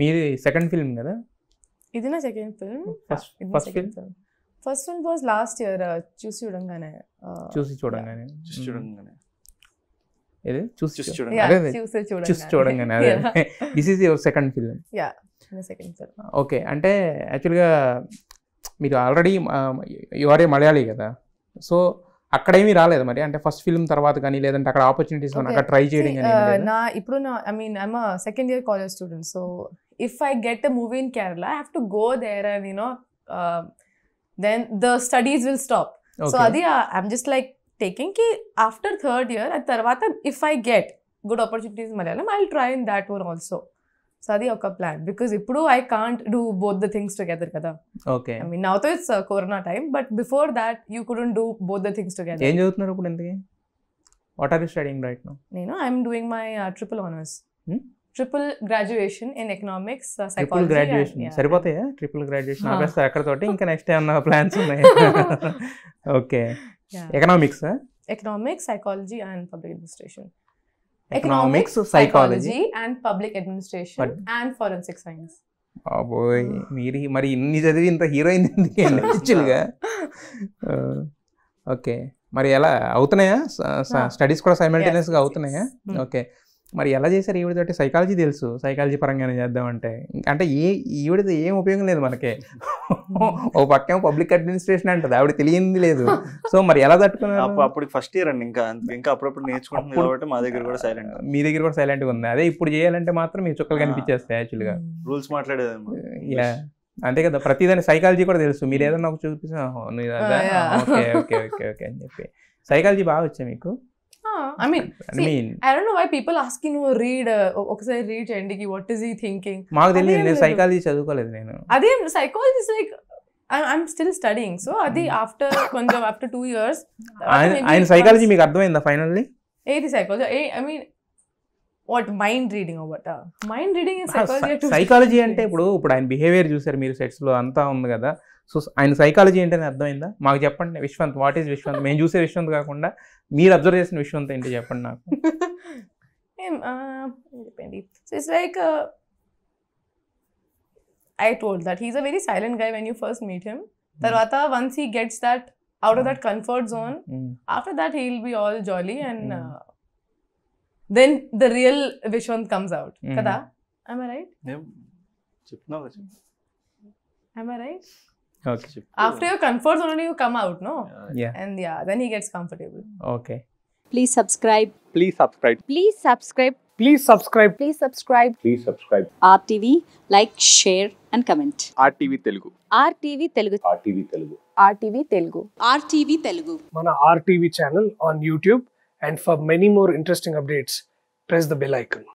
మీది second film కదా ఇది నా second film first film first film was last year చూసి చూడంగానే చూసి చూడంగానే చూసి hmm. చూడంగానే ఏది చూసి చూసి చూడంగానే చూసి చూడంగానే అదే this is your second film yeah second film okay అంటే యాక్చువల్గా మీరు already you are a Malayali కదా సో అక్కడేమీ రాలేదు మరి అంటే ఫస్ట్ ఫిల్మ్ తర్వాత కానీ లేదంటే అక్కడ ఆపర్చునిటీస్ అక్కడ ట్రై చేయడం కానీ నా ఇప్పుడు నా I mean I'm second year college student so if I get a movie in Kerala, I have to go there and, you know, uh, then the studies will stop. So, Adi, uh, I'm just like taking ki after third year, at Tarvata, if I get good opportunities in Malayalam, I'll try in that one also. So, Adi, okay, plan. Because Ipudu, I can't do both the things together. Okay. I mean, now it's uh, Corona time, but before that, you couldn't do both the things together. What are you studying right now? You know, I'm doing my uh, triple honors. Hmm? Triple graduation in economics triple graduation సరిపోతాయా triple graduation ఆపేస్తా అక్కడతోటి ఇంకా next ఏమన్నా plans ఉన్నాయి okay economics economics psychology and public administration economics psychology and public administration and forensic science బాబోయ్ మీరు మరి ఇన్ని చదివి ఇంత హీరోయిన్ యాక్చువల్గా ఓకే మరి ఎలా అవుతున్నాయా స్టడీస్ కూడా సైమల్టేనియస్గా అవుతున్నాయా ఓకే మరి ఎలా చేశారు ఈవిడతోటి సైకాలజీ తెలుసు సైకాలజీ పరంగానే చేద్దామంటే అంటే ఏ ఈవిడతో ఏం ఉపయోగం లేదు మనకి ఓ పక్కేమో పబ్లిక్ అడ్మినిస్ట్రేషన్ అంటది ఆవిడ తెలియంది లేదు సో మరి ఎలా తట్టుకున్నారు అప్పుడు ఫస్ట్ ఇయర్ అండి ఇంకా ఇంకా అప్పుడప్పుడు నేర్చుకుంటుంది కాబట్టి మా దగ్గర కూడా సైలెంట్ మీ దగ్గర కూడా సైలెంట్ ఉంది అదే ఇప్పుడు చేయాలంటే మాత్రం మీ చుక్కలు కనిపించేస్తాయి యాక్చువల్గా రూల్స్ మాట్లాడేది యా అంతే కదా ప్రతిదాని సైకాలజీ కూడా తెలుసు మీరు ఏదన్నా ఒక చూపిస్తా ఓకే ఓకే ఓకే ఓకే అని చెప్పి సైకాలజీ బాగా వచ్చాయి మీకు I mean I don't know why people ask నువ్వు రీడ్ uh, ఒకసారి రీడ్ చేయండి వాట్ ఈస్ ఈ థింకింగ్ మాకు తెలియదు నేను సైకాలజీ చదువుకోలేదు నేను అదే psychology like I'm still studying so అది ఆఫ్టర్ hmm. కొంచెం ఆఫ్టర్ టూ ఇయర్స్ ఆయన సైకాలజీ మీకు అర్థమైందా ఫైనల్లీ ఏది psychology I mean what mind reading అవ్వట మైండ్ రీడింగ్ సైకాలజీ అంటే ఇప్పుడు ఇప్పుడు ఆయన బిహేవియర్ చూసారు మీరు సెట్స్ లో అంతా ఉంది కదా సో ఆయన సైకాలజీ ఏంటని అర్థమైందా మాకు చెప్పండి విశ్వంత్ వాట్ ఈస్ విశ్వంత్ మేము చూసే విశ్వంత్ కాకుండా మీరు అబ్జర్వ్ చేసిన విశ్వంత్ ఏంటి చెప్పండి నాకు like I told that he's a very silent guy when you first meet him తర్వాత once he gets that out of that comfort zone after that he will be all jolly and then the real Vishwanth comes out కదా I'm right I'm right Okay. After your comfort zone, you come out, no? Yeah. And yeah, then he gets comfortable. Okay. Please subscribe. Please subscribe. Please subscribe. Please subscribe. Please subscribe. Please subscribe. RTV, like, share, and comment. RTV Telugu. RTV Telugu. RTV Telugu. RTV Telugu. RTV Telugu. మన RTV channel on YouTube. And for many more interesting updates, press the bell icon.